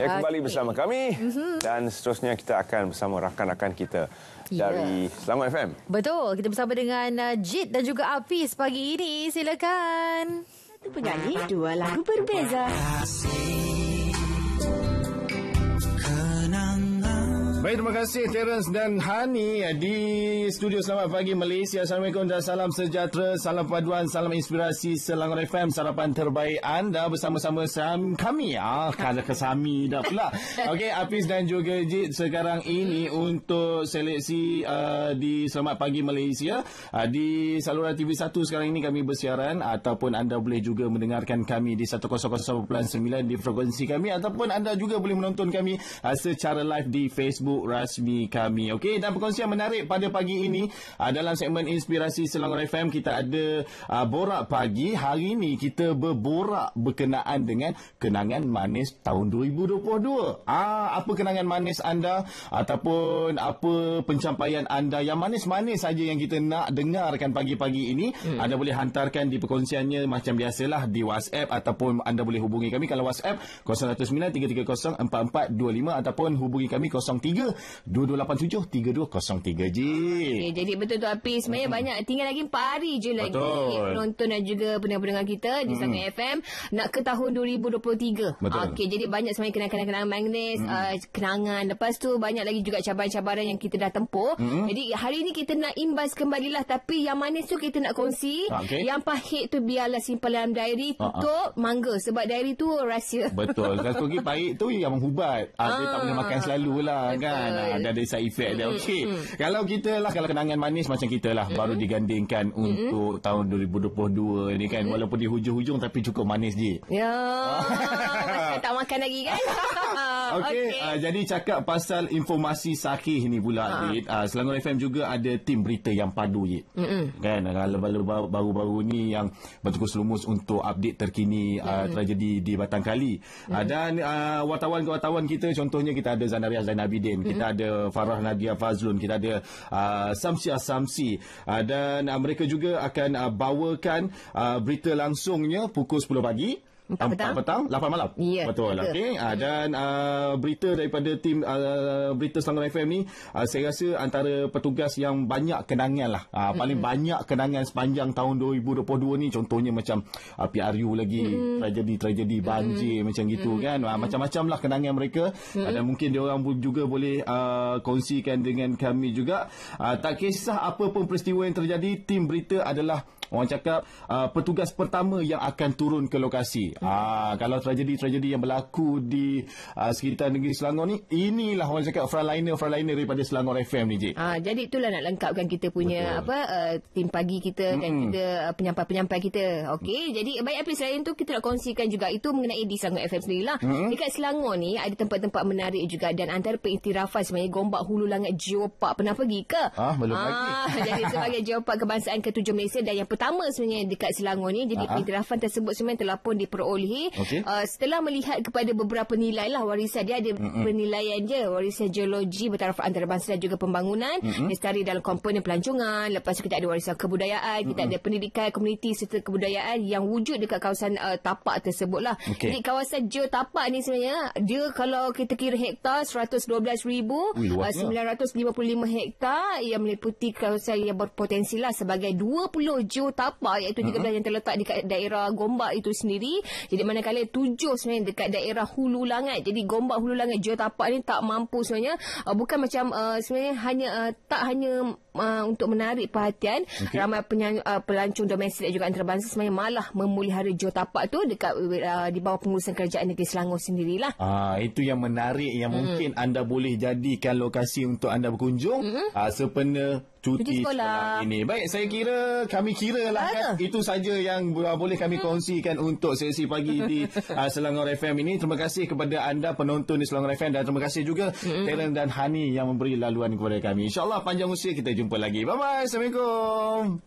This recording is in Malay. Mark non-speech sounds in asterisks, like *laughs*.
Ya, kembali okay. bersama kami mm-hmm. dan seterusnya kita akan bersama rakan-rakan kita yeah. dari ya. Selamat FM. Betul, kita bersama dengan uh, Jit dan juga Apis pagi ini. Silakan. Satu penyanyi, dua lagu berbeza. Kasih. Baik, terima kasih Terence dan Hani eh, di studio Selamat Pagi Malaysia. Assalamualaikum dan salam sejahtera, salam paduan, salam inspirasi Selangor FM, sarapan terbaik anda bersama-sama sam kami. Ah, kala kesami dah pula. *laughs* Okey, Apis dan juga Jit sekarang ini untuk seleksi uh, di Selamat Pagi Malaysia. Uh, di saluran TV1 sekarang ini kami bersiaran ataupun anda boleh juga mendengarkan kami di 101.9 di frekuensi kami ataupun anda juga boleh menonton kami uh, secara live di Facebook Facebook rasmi kami. Okey, dan perkongsian menarik pada pagi ini uh, dalam segmen Inspirasi Selangor FM kita ada uh, borak pagi. Hari ini kita berborak berkenaan dengan kenangan manis tahun 2022. Ah, uh, apa kenangan manis anda ataupun apa pencapaian anda yang manis-manis saja yang kita nak dengarkan pagi-pagi ini. Hmm. Anda boleh hantarkan di perkongsiannya macam biasalah di WhatsApp ataupun anda boleh hubungi kami kalau WhatsApp 019 330 4425 ataupun hubungi kami 03 0377225656 Ji. Okay, jadi betul tu Api sebenarnya hmm. banyak tinggal lagi 4 hari je lagi penonton dan juga pendengar-pendengar kita di hmm. Sungai FM nak ke tahun 2023. Betul. Okay, jadi banyak sebenarnya kenangan-kenangan magnes, hmm. uh, kenangan. Lepas tu banyak lagi juga cabaran-cabaran yang kita dah tempuh. Hmm. Jadi hari ni kita nak imbas kembalilah tapi yang manis tu kita nak kongsi. Okay. Yang pahit tu biarlah simpan dalam diary ha, ha. tutup uh-huh. mangga sebab diary tu rahsia. Betul. Kalau *laughs* pergi pahit tu yang menghubat. Ah, ha. Dia tak boleh makan selalu lah kan kan ha, dah ada side effect dia okey kalau kita lah kalau kenangan manis macam kita lah baru digandingkan untuk tahun 2022 ni kan walaupun di hujung-hujung tapi cukup manis je ya *laughs* tak makan lagi kan *laughs* okey okay. uh, ah, jadi cakap pasal informasi sahih ni pula ha. Yit, uh, Selangor FM juga ada tim berita yang padu Yit kan baru-baru ah, ni yang bertukus lumus untuk update terkini uh, ah, terjadi di Batang Kali uh, dan uh, wartawan-wartawan kita contohnya kita ada Zanariah Zainabidin Rahim, kita mm-hmm. ada Farah Nadia Fazlun, kita ada uh, Samsi Asamsi uh, dan uh, mereka juga akan uh, bawakan uh, berita langsungnya pukul 10 pagi Empat petang. 4 petang, 8 malam. Yeah, Betul lah. Okay. Uh, dan uh, berita daripada tim uh, berita Selangor FM ni, uh, saya rasa antara petugas yang banyak kenangan lah. Uh, paling mm-hmm. banyak kenangan sepanjang tahun 2022 ni. Contohnya macam uh, PRU lagi, mm-hmm. tragedi-tragedi banjir mm-hmm. macam gitu mm-hmm. kan. Uh, macam-macam lah kenangan mereka. Mm-hmm. Uh, dan mungkin diorang juga boleh uh, kongsikan dengan kami juga. Uh, tak kisah apa pun peristiwa yang terjadi, tim berita adalah orang cakap uh, petugas pertama yang akan turun ke lokasi Ah, kalau tragedi-tragedi yang berlaku di uh, sekitar negeri Selangor ni, inilah orang cakap frontliner-frontliner daripada Selangor FM ni, Cik. Ah, jadi itulah nak lengkapkan kita punya Betul. apa uh, tim pagi kita mm-hmm. dan kita uh, eh, penyampai-penyampai kita. Okey, mm-hmm. jadi baik apa selain tu kita nak kongsikan juga itu mengenai di Selangor FM sendiri lah. Mm-hmm. Dekat Selangor ni ada tempat-tempat menarik juga dan antara pengiktirafan sebenarnya Gombak Hulu Langat Geopark. Pernah pergi ke? Ah, belum ah, lagi. *laughs* jadi sebagai Geopark Kebangsaan ke-7 Malaysia dan yang pertama sebenarnya dekat Selangor ni, jadi ah. pengiktirafan tersebut sebenarnya telah pun diperoleh oleh okay. uh, setelah melihat kepada beberapa nilai lah warisan dia ada mm-hmm. penilaian dia warisan geologi bertaraf antarabangsa dan juga pembangunan lestari mm-hmm. dalam komponen pelancongan lepas kita ada warisan kebudayaan kita mm-hmm. ada pendidikan komuniti serta kebudayaan yang wujud dekat kawasan uh, tapak tersebut lah okay. jadi kawasan geotapak ni sebenarnya dia kalau kita kira hektar 112,000 uh, 955 lah. hektar yang meliputi kawasan yang berpotensi lah sebagai 20 tapak iaitu 13 mm-hmm. yang terletak di daerah Gombak itu sendiri jadi manakala tujuh sebenarnya dekat daerah Hulu Langat. Jadi Gombak Hulu Langat Jawa Tapak ni tak mampu sebenarnya. Uh, bukan macam uh, sebenarnya hanya uh, tak hanya uh, untuk menarik perhatian okay. ramai penyang, uh, pelancong domestik dan juga antarabangsa sebenarnya malah memulihara Jawa Tapak tu dekat uh, uh, di bawah pengurusan kerajaan negeri Selangor sendirilah. Ah itu yang menarik yang mm. mungkin anda boleh jadikan lokasi untuk anda berkunjung mm-hmm. uh, sepenuh cuti, sekolah. sekolah ini. Baik, saya kira kami kira lah kan. Ah. Itu saja yang ah, boleh kami hmm. kongsikan untuk sesi pagi di uh, *laughs* Selangor FM ini. Terima kasih kepada anda penonton di Selangor FM dan terima kasih juga hmm. Terence dan Hani yang memberi laluan kepada kami. InsyaAllah panjang usia kita jumpa lagi. Bye-bye. Assalamualaikum.